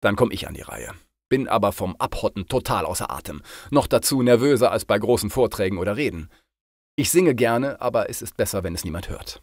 Dann komme ich an die Reihe. Bin aber vom Abhotten total außer Atem. Noch dazu nervöser als bei großen Vorträgen oder Reden. Ich singe gerne, aber es ist besser, wenn es niemand hört.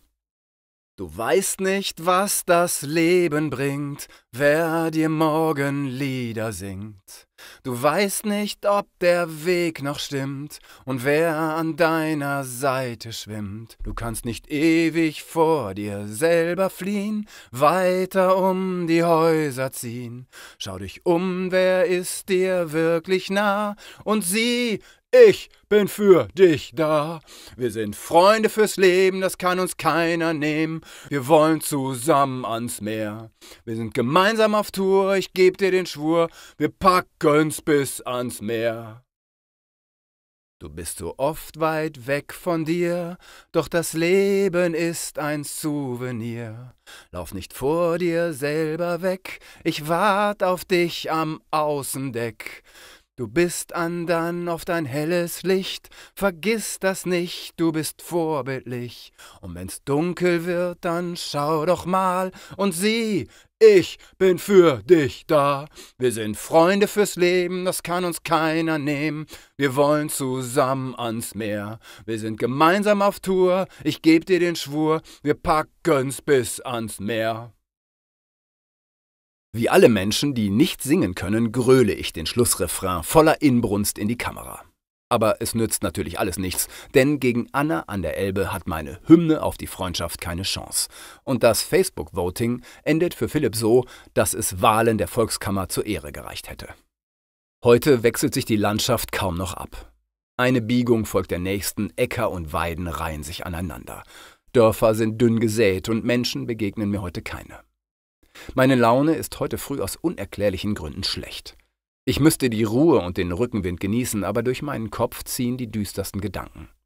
Du weißt nicht, was das Leben bringt, wer dir morgen Lieder singt. Du weißt nicht, ob der Weg noch stimmt und wer an deiner Seite schwimmt. Du kannst nicht ewig vor dir selber fliehen, weiter um die Häuser ziehen. Schau dich um, wer ist dir wirklich nah und sieh, ich bin für dich da. Wir sind Freunde fürs Leben, das kann uns keiner nehmen. Wir wollen zusammen ans Meer. Wir sind gemeinsam auf Tour, ich geb dir den Schwur. Wir packen uns bis ans Meer. Du bist so oft weit weg von dir, doch das Leben ist ein Souvenir. Lauf nicht vor dir selber weg, ich wart auf dich am Außendeck. Du bist andern auf dein helles Licht, vergiss das nicht, du bist vorbildlich. Und wenn's dunkel wird, dann schau doch mal und sieh, ich bin für dich da. Wir sind Freunde fürs Leben, das kann uns keiner nehmen. Wir wollen zusammen ans Meer. Wir sind gemeinsam auf Tour, ich geb dir den Schwur, wir packen's bis ans Meer. Wie alle Menschen, die nicht singen können, gröle ich den Schlussrefrain voller Inbrunst in die Kamera. Aber es nützt natürlich alles nichts, denn gegen Anna an der Elbe hat meine Hymne auf die Freundschaft keine Chance. Und das Facebook-Voting endet für Philipp so, dass es Wahlen der Volkskammer zur Ehre gereicht hätte. Heute wechselt sich die Landschaft kaum noch ab. Eine Biegung folgt der nächsten, Äcker und Weiden reihen sich aneinander. Dörfer sind dünn gesät und Menschen begegnen mir heute keine. Meine Laune ist heute früh aus unerklärlichen Gründen schlecht. Ich müsste die Ruhe und den Rückenwind genießen, aber durch meinen Kopf ziehen die düstersten Gedanken.